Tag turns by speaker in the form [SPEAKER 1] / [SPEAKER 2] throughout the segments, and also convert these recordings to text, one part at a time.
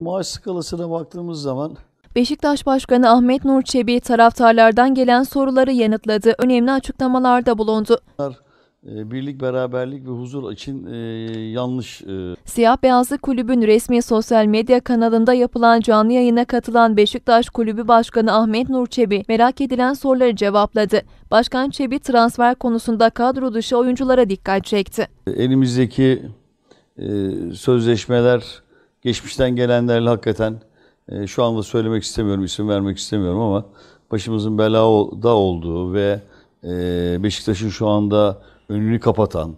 [SPEAKER 1] Maaş skalasına baktığımız zaman
[SPEAKER 2] Beşiktaş Başkanı Ahmet Nur Çebi taraftarlardan gelen soruları yanıtladı. Önemli açıklamalarda bulundu.
[SPEAKER 1] E, birlik, beraberlik ve huzur için e, yanlış. E.
[SPEAKER 2] Siyah Beyazlı Kulübün resmi sosyal medya kanalında yapılan canlı yayına katılan Beşiktaş Kulübü Başkanı Ahmet Nur Çebi merak edilen soruları cevapladı. Başkan Çebi transfer konusunda kadro dışı oyunculara dikkat çekti.
[SPEAKER 1] Elimizdeki e, sözleşmeler geçmişten gelenlerle hakikaten e, şu anda söylemek istemiyorum, isim vermek istemiyorum ama başımızın belada olduğu ve e, Beşiktaş'ın şu anda önünü kapatan,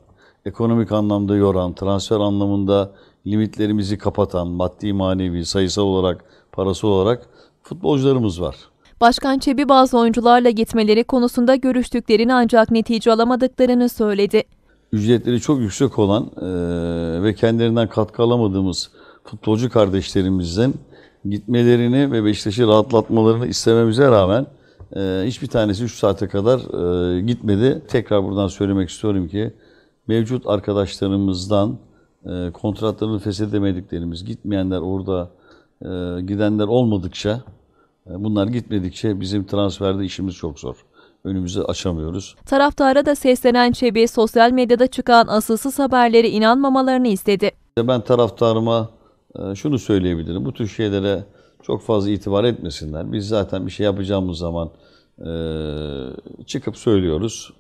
[SPEAKER 1] ekonomik anlamda yoran, transfer anlamında limitlerimizi kapatan, maddi manevi, sayısal olarak, parası olarak futbolcularımız var.
[SPEAKER 2] Başkan Çebi bazı oyuncularla gitmeleri konusunda görüştüklerini ancak netice alamadıklarını söyledi.
[SPEAKER 1] Ücretleri çok yüksek olan e, ve kendilerinden katkı alamadığımız futbolcu kardeşlerimizden gitmelerini ve Beşiktaş'ı rahatlatmalarını istememize rağmen e, hiçbir tanesi 3 saate kadar e, gitmedi. Tekrar buradan söylemek istiyorum ki mevcut arkadaşlarımızdan e, kontratlarını feshedemediklerimiz, gitmeyenler orada e, gidenler olmadıkça, e, bunlar gitmedikçe bizim transferde işimiz çok zor önümüzü açamıyoruz.
[SPEAKER 2] Taraftara da seslenen Çebi sosyal medyada çıkan asılsız haberlere inanmamalarını istedi.
[SPEAKER 1] Ben taraftarıma ee, şunu söyleyebilirim. Bu tür şeylere çok fazla itibar etmesinler. Biz zaten bir şey yapacağımız zaman e, çıkıp söylüyoruz.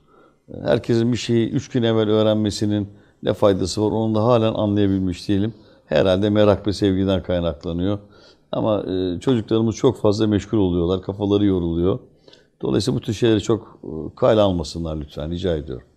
[SPEAKER 1] Herkesin bir şeyi üç gün evvel öğrenmesinin ne faydası var onu da halen anlayabilmiş değilim. Herhalde merak ve sevgiden kaynaklanıyor. Ama e, çocuklarımız çok fazla meşgul oluyorlar, kafaları yoruluyor. Dolayısıyla bu tür şeyleri çok e, kayla almasınlar lütfen rica ediyorum.